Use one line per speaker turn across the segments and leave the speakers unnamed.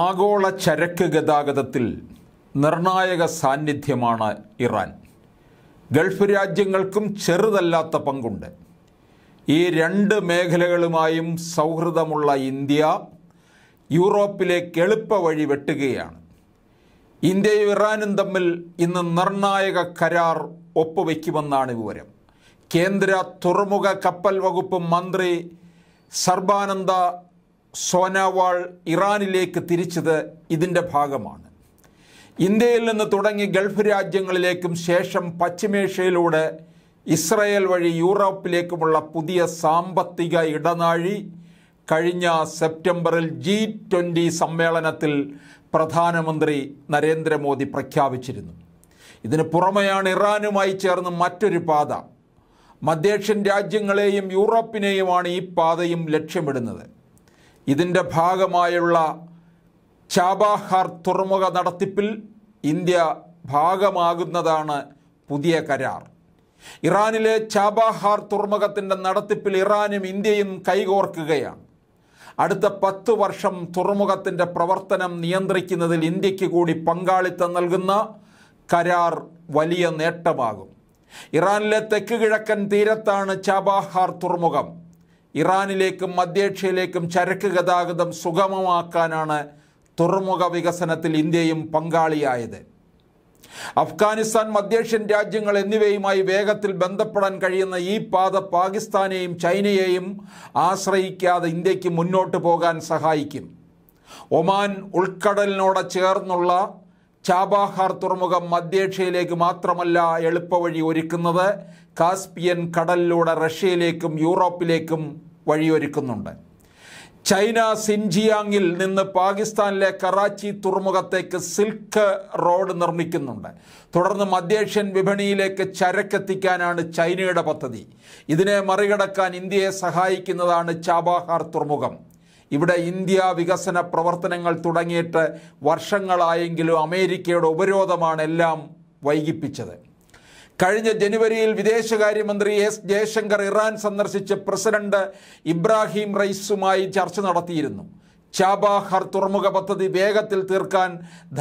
ആഗോള ചരക്ക് ഗതാഗതത്തിൽ നിർണായക സാന്നിധ്യമാണ് ഇറാൻ ഗൾഫ് രാജ്യങ്ങൾക്കും ചെറുതല്ലാത്ത പങ്കുണ്ട് ഈ രണ്ട് മേഖലകളുമായും സൗഹൃദമുള്ള ഇന്ത്യ യൂറോപ്പിലേക്ക് എളുപ്പ വഴി വെട്ടുകയാണ് ഇന്ത്യയും ഇറാനും തമ്മിൽ ഇന്ന് നിർണായക കരാർ ഒപ്പുവെക്കുമെന്നാണ് വിവരം കേന്ദ്ര തുറമുഖ കപ്പൽ വകുപ്പ് മന്ത്രി സർബാനന്ദ സോനാവാൾ ഇറാനിലേക്ക് തിരിച്ചത് ഇതിൻ്റെ ഭാഗമാണ് ഇന്ത്യയിൽ നിന്ന് തുടങ്ങി ഗൾഫ് രാജ്യങ്ങളിലേക്കും ശേഷം പശ്ചിമേഷ്യയിലൂടെ ഇസ്രയേൽ വഴി യൂറോപ്പിലേക്കുമുള്ള പുതിയ സാമ്പത്തിക ഇടനാഴി കഴിഞ്ഞ സെപ്റ്റംബറിൽ ജി ട്വൻ്റി സമ്മേളനത്തിൽ പ്രധാനമന്ത്രി നരേന്ദ്രമോദി പ്രഖ്യാപിച്ചിരുന്നു ഇതിന് പുറമെയാണ് ഇറാനുമായി ചേർന്ന് മറ്റൊരു പാത മധ്യേഷ്യൻ രാജ്യങ്ങളെയും യൂറോപ്പിനെയുമാണ് ഈ പാതയും ലക്ഷ്യമിടുന്നത് ഇതിൻ്റെ ഭാഗമായുള്ള ചാബാഹാർ തുറമുഖ നടത്തിപ്പിൽ ഇന്ത്യ ഭാഗമാകുന്നതാണ് പുതിയ കരാർ ഇറാനിലെ ചാബാഹാർ തുറമുഖത്തിൻ്റെ നടത്തിപ്പിൽ ഇറാനും ഇന്ത്യയും കൈകോർക്കുകയാണ് അടുത്ത പത്ത് വർഷം തുറമുഖത്തിൻ്റെ പ്രവർത്തനം നിയന്ത്രിക്കുന്നതിൽ ഇന്ത്യക്ക് കൂടി പങ്കാളിത്തം നൽകുന്ന കരാർ വലിയ നേട്ടമാകും ഇറാനിലെ തെക്ക് കിഴക്കൻ തീരത്താണ് ചാബാഹാർ തുറമുഖം ഇറാനിലേക്കും മധ്യേഷ്യയിലേക്കും ചരക്ക് ഗതാഗതം സുഗമമാക്കാനാണ് തുറമുഖ വികസനത്തിൽ ഇന്ത്യയും പങ്കാളിയായത് അഫ്ഗാനിസ്ഥാൻ മധ്യേഷ്യൻ രാജ്യങ്ങൾ എന്നിവയുമായി വേഗത്തിൽ ബന്ധപ്പെടാൻ കഴിയുന്ന ഈ പാത പാകിസ്ഥാനെയും ചൈനയെയും ആശ്രയിക്കാതെ ഇന്ത്യക്ക് മുന്നോട്ട് പോകാൻ സഹായിക്കും ഒമാൻ ഉൾക്കടലിനോട് ചേർന്നുള്ള ചാബാഹാർ തുറമുഖം മധ്യേഷ്യയിലേക്ക് മാത്രമല്ല എളുപ്പവഴി ഒരുക്കുന്നത് കാസ്പിയൻ കടലിലൂടെ റഷ്യയിലേക്കും യൂറോപ്പിലേക്കും വഴിയൊരുക്കുന്നുണ്ട് ചൈന സിൻജിയാങ്ങിൽ നിന്ന് പാകിസ്ഥാനിലെ കറാച്ചി തുറമുഖത്തേക്ക് സിൽക്ക് റോഡ് നിർമ്മിക്കുന്നുണ്ട് തുടർന്ന് മധ്യേഷ്യൻ വിപണിയിലേക്ക് ചരക്കെത്തിക്കാനാണ് ചൈനയുടെ പദ്ധതി ഇതിനെ മറികടക്കാൻ ഇന്ത്യയെ സഹായിക്കുന്നതാണ് ചാബാഹാർ തുറമുഖം ഇവിടെ ഇന്ത്യ വികസന പ്രവർത്തനങ്ങൾ തുടങ്ങിയിട്ട് വർഷങ്ങളായെങ്കിലും അമേരിക്കയുടെ ഉപരോധമാണ് എല്ലാം വൈകിപ്പിച്ചത് കഴിഞ്ഞ ജനുവരിയിൽ വിദേശകാര്യമന്ത്രി എസ് ജയശങ്കർ ഇറാൻ സന്ദർശിച്ച് പ്രസിഡന്റ് ഇബ്രാഹിം റൈസുമായി ചർച്ച നടത്തിയിരുന്നു ചാബാഹർ തുറമുഖ പദ്ധതി വേഗത്തിൽ തീർക്കാൻ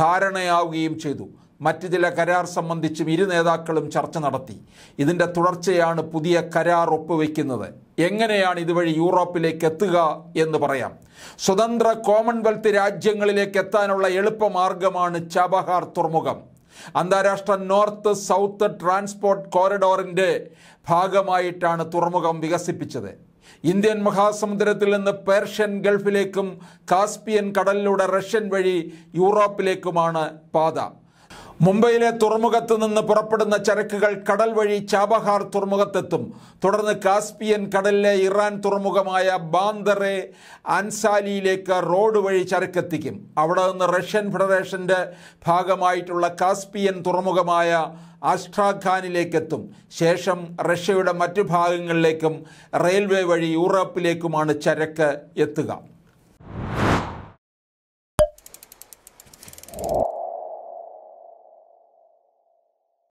ധാരണയാവുകയും ചെയ്തു മറ്റ് ചില കരാർ സംബന്ധിച്ചും ഇരു നേതാക്കളും ചർച്ച നടത്തി ഇതിൻ്റെ തുടർച്ചയാണ് പുതിയ കരാർ ഒപ്പുവെക്കുന്നത് എങ്ങനെയാണ് ഇതുവഴി യൂറോപ്പിലേക്ക് എത്തുക എന്ന് പറയാം സ്വതന്ത്ര കോമൺവെൽത്ത് രാജ്യങ്ങളിലേക്ക് എത്താനുള്ള എളുപ്പമാർഗമാണ് ചബഹാർ തുറമുഖം അന്താരാഷ്ട്ര നോർത്ത് സൗത്ത് ട്രാൻസ്പോർട്ട് കോറിഡോറിൻ്റെ ഭാഗമായിട്ടാണ് തുറമുഖം വികസിപ്പിച്ചത് ഇന്ത്യൻ മഹാസമുദ്രത്തിൽ നിന്ന് പേർഷ്യൻ ഗൾഫിലേക്കും കാസ്പിയൻ കടലിലൂടെ റഷ്യൻ വഴി യൂറോപ്പിലേക്കുമാണ് പാത മുംബൈയിലെ തുറമുഖത്ത് നിന്ന് പുറപ്പെടുന്ന ചരക്കുകൾ കടൽ വഴി ചാബഹാർ തുറമുഖത്തെത്തും തുടർന്ന് കാസ്പിയൻ കടലിലെ ഇറാൻ തുറമുഖമായ ബാന്ദറെ അൻസാലിയിലേക്ക് റോഡ് വഴി ചരക്കെത്തിക്കും അവിടെ നിന്ന് റഷ്യൻ ഫെഡറേഷന്റെ ഭാഗമായിട്ടുള്ള കാസ്പിയൻ തുറമുഖമായ ആസ്ട്രാഖാനിലേക്കെത്തും ശേഷം റഷ്യയുടെ മറ്റു ഭാഗങ്ങളിലേക്കും റെയിൽവേ വഴി യൂറോപ്പിലേക്കുമാണ് ചരക്ക് എത്തുക